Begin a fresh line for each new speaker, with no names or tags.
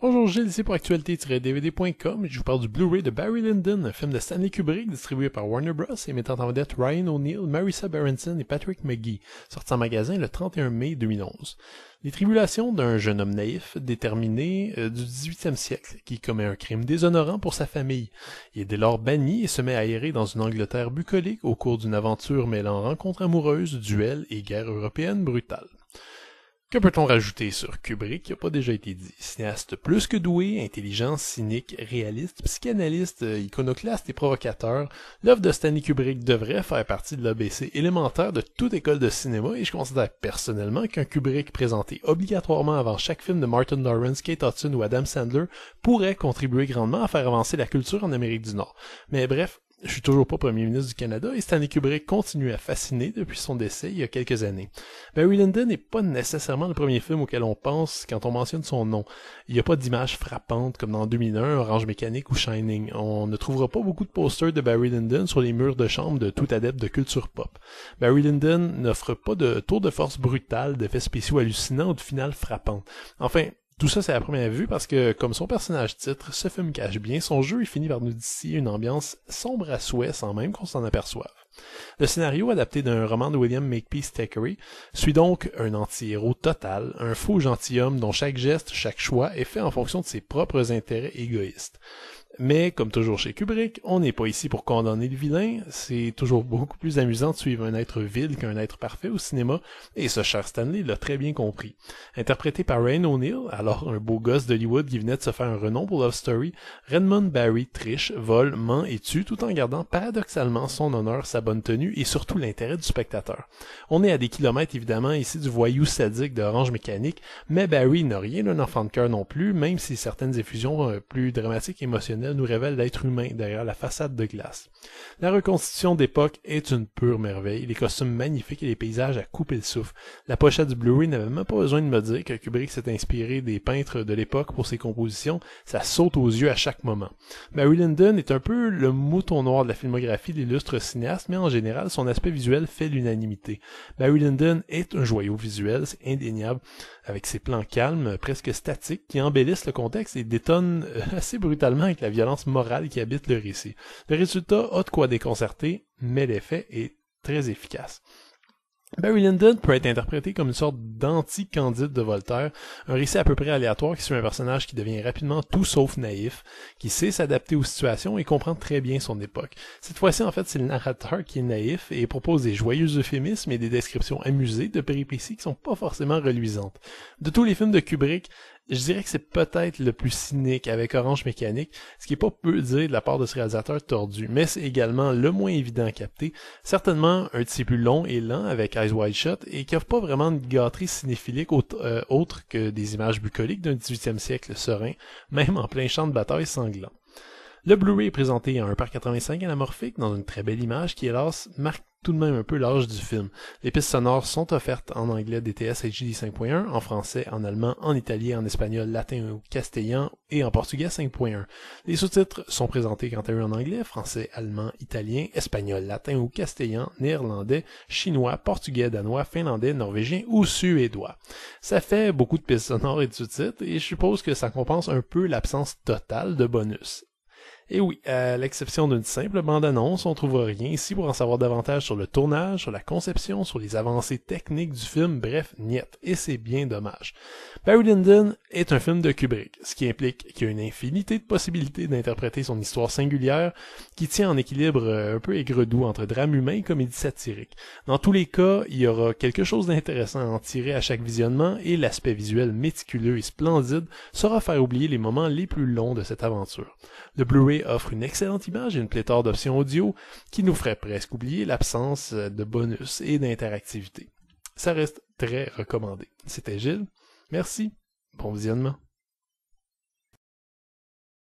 Bonjour Gilles, ici pour actualité-dvd.com. Je vous parle du Blu-ray de Barry Lyndon, un film de Stanley Kubrick distribué par Warner Bros. et mettant en vedette Ryan O'Neill, Marissa Berenson et Patrick McGee, sorti en magasin le 31 mai 2011. Les tribulations d'un jeune homme naïf, déterminé euh, du 18e siècle, qui commet un crime déshonorant pour sa famille. Il est dès lors banni et se met à errer dans une Angleterre bucolique au cours d'une aventure mêlant rencontres amoureuses, duels et guerre européenne brutale. Que peut-on rajouter sur Kubrick qui n'a pas déjà été dit? Cinéaste plus que doué, intelligent, cynique, réaliste, psychanalyste, euh, iconoclaste et provocateur, l'œuvre de Stanley Kubrick devrait faire partie de l'ABC élémentaire de toute école de cinéma et je considère personnellement qu'un Kubrick présenté obligatoirement avant chaque film de Martin Lawrence, Kate Hudson ou Adam Sandler pourrait contribuer grandement à faire avancer la culture en Amérique du Nord. Mais bref, je suis toujours pas premier ministre du Canada et Stanley Kubrick continue à fasciner depuis son décès il y a quelques années. Barry Lyndon n'est pas nécessairement le premier film auquel on pense quand on mentionne son nom. Il n'y a pas d'image frappante comme dans 2001, Orange Mécanique ou Shining. On ne trouvera pas beaucoup de posters de Barry Lyndon sur les murs de chambre de tout adepte de culture pop. Barry Lyndon n'offre pas de tour de force brutal, d'effets spéciaux hallucinants ou de finale frappante. Enfin, tout ça, c'est à première vue parce que, comme son personnage titre, ce film cache bien, son jeu et finit par nous dissiper une ambiance sombre à souhait sans même qu'on s'en aperçoive. Le scénario, adapté d'un roman de William Makepeace Thackeray, suit donc un anti-héros total, un faux gentilhomme dont chaque geste, chaque choix est fait en fonction de ses propres intérêts égoïstes. Mais, comme toujours chez Kubrick, on n'est pas ici pour condamner le vilain. C'est toujours beaucoup plus amusant de suivre un être vil qu'un être parfait au cinéma, et ce cher Stanley l'a très bien compris. Interprété par Rain O'Neill, alors un beau gosse d'Hollywood qui venait de se faire un renom pour Love Story, Redmond Barry triche, vole, ment et tue tout en gardant paradoxalement son honneur, sa bonne tenue et surtout l'intérêt du spectateur. On est à des kilomètres évidemment ici du voyou sadique d'Orange Mécanique, mais Barry n'a rien d'un enfant de cœur non plus, même si certaines effusions euh, plus dramatiques et émotionnelles nous révèle l'être humain derrière la façade de glace. La reconstitution d'époque est une pure merveille, les costumes magnifiques et les paysages à couper le souffle. La pochette du Blu-ray n'avait même pas besoin de me dire que Kubrick s'est inspiré des peintres de l'époque pour ses compositions, ça saute aux yeux à chaque moment. Mary Lyndon est un peu le mouton noir de la filmographie de l'illustre cinéaste, mais en général, son aspect visuel fait l'unanimité. Mary Lyndon est un joyau visuel, c'est indéniable, avec ses plans calmes, presque statiques, qui embellissent le contexte et détonnent euh, assez brutalement avec la violence morale qui habite le récit. Le résultat a de quoi déconcerter, mais l'effet est très efficace. Barry Lyndon peut être interprété comme une sorte d'anti-candide de Voltaire, un récit à peu près aléatoire qui suit un personnage qui devient rapidement tout sauf naïf, qui sait s'adapter aux situations et comprend très bien son époque. Cette fois-ci, en fait, c'est le narrateur qui est naïf et propose des joyeux euphémismes et des descriptions amusées de péripéties qui sont pas forcément reluisantes. De tous les films de Kubrick, je dirais que c'est peut-être le plus cynique avec Orange Mécanique, ce qui est pas peu dire de la part de ce réalisateur tordu, mais c'est également le moins évident à capter, certainement un petit plus long et lent avec Eyes Wide Shut et qui offre pas vraiment de gâterie cinéphilique autre, euh, que des images bucoliques d'un 18e siècle serein, même en plein champ de bataille sanglant. Le Blu-ray est présenté à 1 par 85 anamorphique dans une très belle image qui, hélas, marque tout de même un peu l'âge du film. Les pistes sonores sont offertes en anglais DTS HD 5.1, en français, en allemand, en italien, en espagnol, latin ou castellan et en portugais 5.1. Les sous-titres sont présentés quant à eux en anglais, français, allemand, italien, espagnol, latin ou castellan, néerlandais, chinois, portugais, danois, finlandais, norvégien ou suédois. Ça fait beaucoup de pistes sonores et de sous-titres et je suppose que ça compense un peu l'absence totale de bonus. Et oui, à l'exception d'une simple bande-annonce, on trouvera rien ici pour en savoir davantage sur le tournage, sur la conception, sur les avancées techniques du film, bref, niet, Et c'est bien dommage. Barry Lyndon est un film de Kubrick, ce qui implique qu'il y a une infinité de possibilités d'interpréter son histoire singulière, qui tient en équilibre euh, un peu aigre-doux entre drame humain et comédie satirique. Dans tous les cas, il y aura quelque chose d'intéressant à en tirer à chaque visionnement et l'aspect visuel méticuleux et splendide saura faire oublier les moments les plus longs de cette aventure. Le offre une excellente image et une pléthore d'options audio qui nous ferait presque oublier l'absence de bonus et d'interactivité. Ça reste très recommandé. C'était Gilles. Merci. Bon visionnement.